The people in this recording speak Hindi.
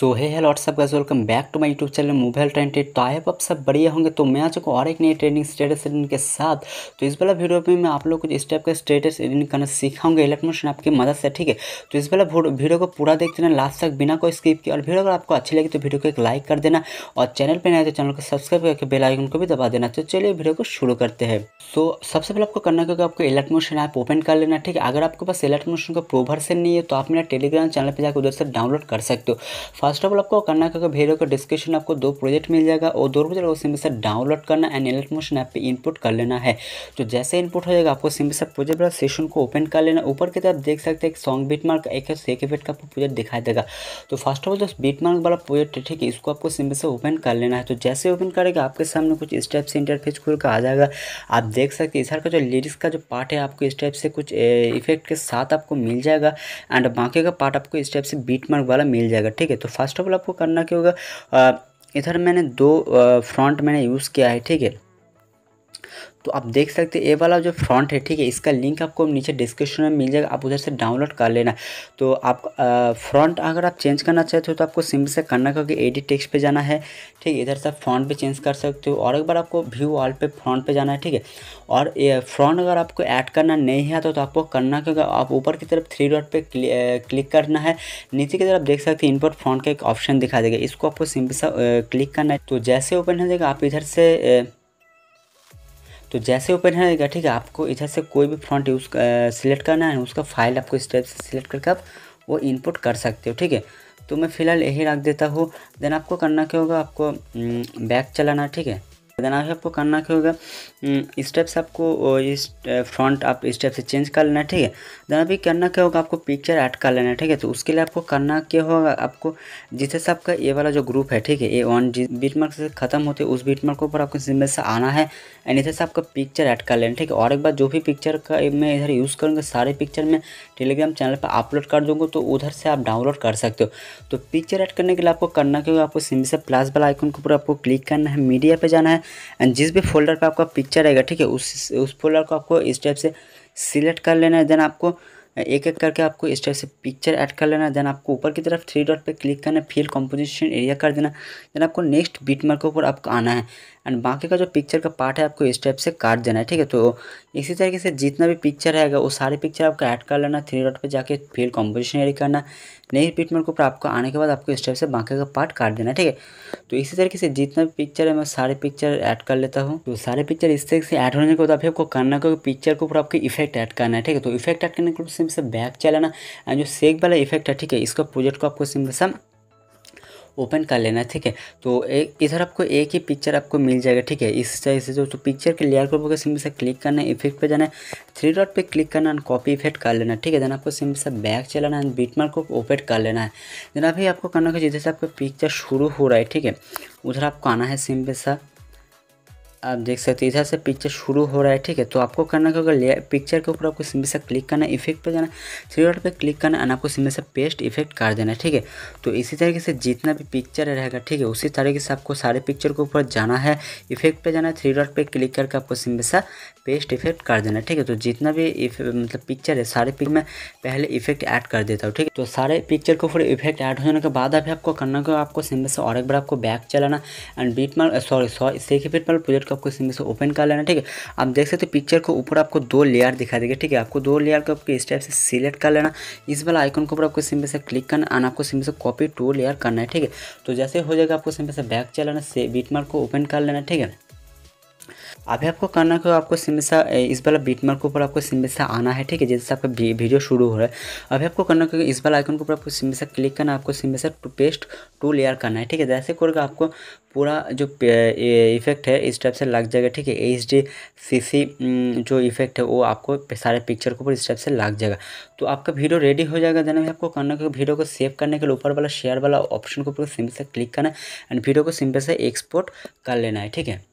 सो है hello what's up guys welcome back to my YouTube channel mobile trended तो आए आप सब बढ़िया होंगे तो मैं आ चुका और एक नई ट्रेडिंग स्टेटस एडिटिंग के साथ तो इस वाला वीडियो में मैं आप लोग कुछ स्टेप का स्टेटस एडिटिंग करना सिखाऊंगा इलेक्ट्रॉनिक आपकी मदद से ठीक है तो इस वाला वीडियो को पूरा देख देना लास्ट तक बिना कोई स्किप किया और वीडियो अगर आपको अच्छी लगी तो वीडियो को एक लाइक कर देना और चैनल पर नए तो चैनल को सब्सक्राइब करके बेलाइकन को भी दबा देना तो चलिए वीडियो को शुरू करते हैं तो सबसे पहले आपको करना क्योंकि आपको इलेक्ट्रोशन ऐप ओपन कर लेना ठीक है अगर आपके पास इलेक्ट्रोशन का प्रो नहीं है तो आप मेरा टेलीग्राम चैनल पर जाकर उधर से डाउनलोड कर सकते हो फर्स्ट ऑफ ऑल आपको करना का वीडियो का डिस्क्रिप्शन आपको दो प्रोजेक्ट मिल जाएगा और दो प्रोजेक्ट सिम से डाउनलोड करना एंड एलेट मोशन ऐप पे इनपुट कर लेना है तो जैसे इनपुट हो जाएगा आपको सिंपल से प्रोजेक्ट वाला सेशन को ओपन कर लेना ऊपर की तरफ देख सकते हैं एक सॉन्ग बीट मार्क एक सेक बीट का आपको प्रोजेक्ट दिखाई देगा तो फर्स्ट ऑफ ऑल जो बीट मार्क वाला प्रोजेक्ट है ठीक है इसको आपको सिम्बे से ओपन कर लेना है तो जैसे ओपन करेगा आपके सामने कुछ इस टाइप से इंटरफेस खुल कर आ जाएगा आप देख सकते हैं इस का जो लिरिक्स का जो पार्ट है आपको इस टाइप से कुछ इफेक्ट के साथ आपको मिल जाएगा एंड बाकी का पार्ट आपको इस टाइप से बीट मार्क वाला मिल जाएगा ठीक है तो फर्स्ट ऑफ ऑल आपको करना क्या होगा इधर मैंने दो फ्रंट मैंने यूज़ किया है ठीक है तो आप देख सकते हैं ये वाला जो फ्रंट है ठीक है इसका लिंक आपको नीचे डिस्क्रिप्शन में मिल जाएगा आप उधर से डाउनलोड कर लेना तो आप फ्रंट अगर आप चेंज करना चाहते हो तो आपको सिंपल से करना क्योंकि एडिट टेक्स्ट पे जाना है ठीक है इधर से आप फ्रंट पे चेंज कर सकते हो और एक बार आपको व्यू वाल पे फ्रंट पे जाना है ठीक है और फ्रंट अगर आपको ऐड करना नहीं है तो, तो, आपको करना क्योंकि आप ऊपर की तरफ थ्री डॉट पर क्लिक करना है नीचे की तरफ देख सकते हैं इनपुट फ्रंट का एक ऑप्शन दिखा देगा इसको आपको सिंपल सा क्लिक करना है तो जैसे ओपन हो जाएगा आप इधर से तो जैसे ओपन है ठीक है आपको इधर से कोई भी फ्रंट यूज सिलेक्ट करना है उसका फाइल आपको इस टाइप से सिलेक्ट करके आप वो इनपुट कर सकते हो ठीक है तो मैं फ़िलहाल यही रख देता हूँ देन आपको करना क्या होगा आपको बैक चलाना ठीक है देन आगे आपको करना क्या होगा स्टेप्स हम्म, आपको इस फ्रंट आप स्टेप से चेंज कर लेना ठीक है देन अभी करना क्या होगा आपको पिक्चर ऐड कर लेना ठीक है तो उसके लिए आपको करना क्या होगा आपको जिससे आपका ये वाला जो ग्रुप है ठीक है ए वन जिस बीट मार्क से खत्म होते उस बीट मार्क के ऊपर आपको सिम्बल से आना है एंड इधर से आपका पिक्चर ऐड कर लेना ठीक है और एक बार जो भी पिक्चर का मैं इधर यूज़ करूँगा सारे पिक्चर में टेलीग्राम चैनल पर अपलोड कर दूँगा तो उधर से आप डाउनलोड कर सकते हो तो पिक्चर ऐड करने के लिए आपको करना क्या होगा आपको सिंबल से प्लस वाला आइकन के ऊपर आपको क्लिक करना है मीडिया पर जाना है एंड जिस भी फोल्डर पर आपका पिक्चर आएगा ठीक है उस उस फोल्डर को आपको इस टाइप से सिलेक्ट कर लेना है देन आपको एक एक करके आपको इस टाइप से पिक्चर ऐड कर लेना देन आपको ऊपर की तरफ थ्री डॉट पे क्लिक करना फिल कंपोजिशन एरिया कर देना देन आपको नेक्स्ट बीट मार्क के ऊपर आपको आना है एंड बाकी का जो पिक्चर का पार्ट है आपको स्टेप से काट देना है ठीक है तो इसी तरीके से जितना भी पिक्चर रहेगा वो सारे पिक्चर आपको ऐड कर लेना थ्री डॉट पे जाके फिर कॉम्पोजिशन एड करना नई रिपीटमेंट के ऊपर आपको आने के बाद आपको स्टेप से बाकी का पार्ट काट देना ठीक है तो इसी तरीके से जितना भी पिक्चर है मैं सारे पिक्चर ऐड कर लेता हूँ तो सारे पिक्चर इस तरीके से ऐड होने के बाद आपको करना क्योंकि पिक्चर के ऊपर आपको इफेक्ट ऐड करना है ठीक है तो इफेक्ट ऐड करने के बाद सिम से बैक चलाना एंड जो सेक वाला इफेक्ट है ठीक है इसका प्रोजेक्ट को आपको सिम से ओपन कर लेना है ठीक है तो एक इधर आपको एक ही पिक्चर आपको मिल जाएगा ठीक है इस तरह से जो तो पिक्चर के लेयर को सिम से क्लिक करना है इफेक्ट पे जाना है थ्री डॉट पे क्लिक करना एंड कॉपी इफेक्ट कर लेना ठीक है देन आपको सिम से बैक चलाना है मार्क को ओपेट कर लेना है देन अभी आपको करना होगा जिधर से आपका पिक्चर शुरू हो रहा है ठीक है उधर आपको आना है सिम पे सा आप देख सकते हैं इधर से पिक्चर शुरू हो रहा है ठीक है तो आपको करना क्या होगा पिक्चर के ऊपर आपको सिंपल से क्लिक करना है इफेक्ट पे जाना थ्री डॉट पे क्लिक करना है आपको सिंपल से पेस्ट इफेक्ट कर देना है ठीक है तो इसी तरीके से जितना भी पिक्चर रहेगा ठीक है उसी तरीके से आपको सारे पिक्चर के ऊपर जाना है इफेक्ट पर जाना है थ्री डॉट पर क्लिक करके आपको सिंपल सा पेस्ट इफेक्ट कर देना ठीक है तो जितना भी मतलब पिक्चर है सारे पिक में पहले इफेक्ट ऐड कर देता हूँ ठीक है तो सारे पिक्चर को फिर इफेक्ट ऐड हो जाने के बाद अभी आपको करना होगा आपको सिंबल से और एक बार आपको बैक चलाना एंड बीट मार सॉरी सॉरी सेक इफेक्ट मार प्रोजेक्ट को आपको सिंबल से ओपन कर लेना ठीक है आप देख सकते हो पिक्चर को ऊपर आपको दो लेयर दिखा देगा ठीक है आपको दो लेयर को आपको इस टाइप से सिलेक्ट कर लेना इस वाला आइकन के ऊपर आपको सिंबल से क्लिक करना एंड आपको सिम से कॉपी टू लेयर करना है ठीक है तो जैसे हो जाएगा आपको सिंबल से बैक चलाना से बीट मार्क को ओपन कर लेना ठीक है अभी आपको करना है आपको से इस वाला बीट मार्क के ऊपर आपको से आना है ठीक है जैसे आपका वीडियो शुरू हो रहा है अभी आपको करना है इस वाला आइकन के ऊपर आपको से क्लिक करना है आपको टू पेस्ट टू लेयर करना है ठीक है जैसे करेगा आपको पूरा जो इफेक्ट है इस टाइप से लग जाएगा ठीक है एच डी सी सी जो इफेक्ट है वो आपको सारे पिक्चर के ऊपर इस टाइप से लग जाएगा तो आपका वीडियो रेडी हो जाएगा देना आपको करना है वीडियो को सेव करने के लिए ऊपर वाला शेयर वाला ऑप्शन के ऊपर सिम से क्लिक करना है एंड वीडियो को सिंपल से एक्सपोर्ट कर लेना है ठीक है